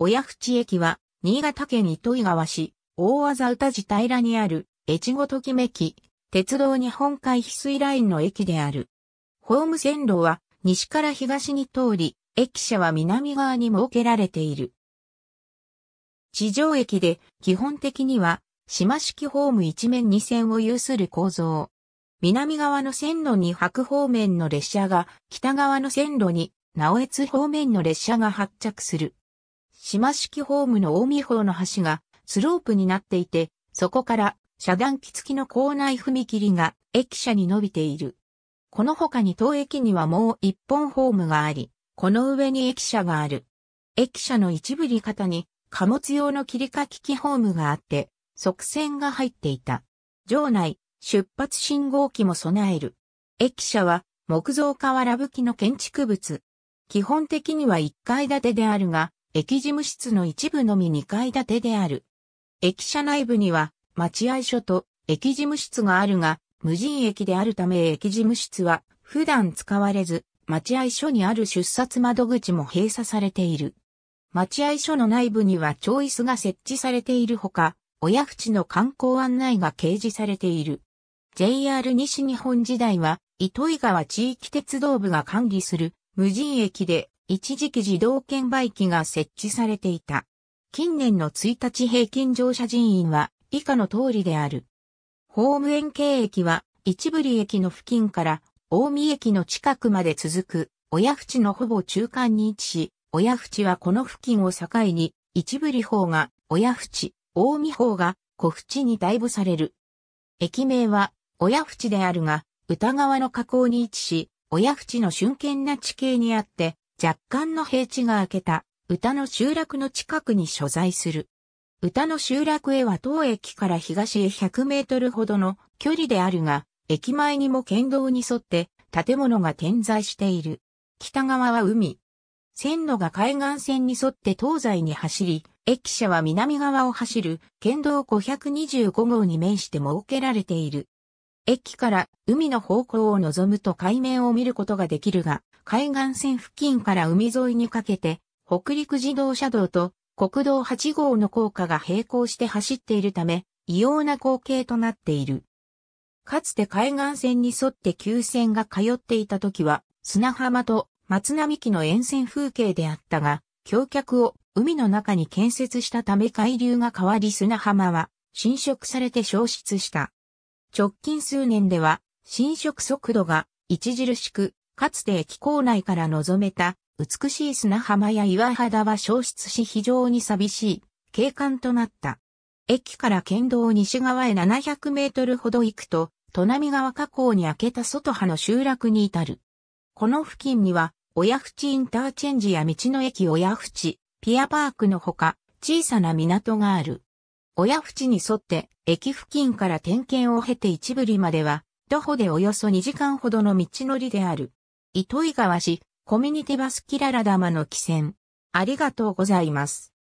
親淵駅は、新潟県糸魚川市、大技宇多寺平にある、越後時めき、鉄道日本海翡翠ラインの駅である。ホーム線路は、西から東に通り、駅舎は南側に設けられている。地上駅で、基本的には、島式ホーム一面二線を有する構造。南側の線路に白方面の列車が、北側の線路に、直越方面の列車が発着する。島式ホームの近江方の橋がスロープになっていて、そこから遮断機付きの構内踏切が駅舎に伸びている。この他に当駅にはもう一本ホームがあり、この上に駅舎がある。駅舎の一部利方に貨物用の切りかき機ホームがあって、側線が入っていた。場内、出発信号機も備える。駅舎は木造瓦葺きの建築物。基本的には1階建てであるが、駅事務室の一部のみ2階建てである。駅舎内部には、待合所と駅事務室があるが、無人駅であるため駅事務室は普段使われず、待合所にある出札窓口も閉鎖されている。待合所の内部には超椅子が設置されているほか、親淵の観光案内が掲示されている。JR 西日本時代は、糸井川地域鉄道部が管理する無人駅で一時期自動券売機が設置されていた。近年の1日平均乗車人員は以下の通りである。ホーム園経駅は一部里駅の付近から大見駅の近くまで続く親淵のほぼ中間に位置し、親淵はこの付近を境に一部里方が親淵、大見方が小淵に代母される。駅名は親淵であるが、歌川の河口に位置し、親淵の瞬間な地形にあって、若干の平地が明けた、歌の集落の近くに所在する。歌の集落へは当駅から東へ100メートルほどの距離であるが、駅前にも県道に沿って建物が点在している。北側は海。線路が海岸線に沿って東西に走り、駅舎は南側を走る県道525号に面して設けられている。駅から海の方向を望むと海面を見ることができるが、海岸線付近から海沿いにかけて、北陸自動車道と国道8号の高架が並行して走っているため、異様な光景となっている。かつて海岸線に沿って急線が通っていた時は、砂浜と松並木の沿線風景であったが、橋脚を海の中に建設したため海流が変わり砂浜は侵食されて消失した。直近数年では、侵食速度が著しく、かつて駅構内から望めた美しい砂浜や岩肌は消失し非常に寂しい景観となった。駅から県道西側へ700メートルほど行くと、砺波川河口に開けた外葉の集落に至る。この付近には、親淵インターチェンジや道の駅親淵、ピアパークのほか、小さな港がある。親淵に沿って駅付近から点検を経て一部里までは、徒歩でおよそ2時間ほどの道のりである。糸魚川市、コミュニティバスキララ玉の汽船。ありがとうございます。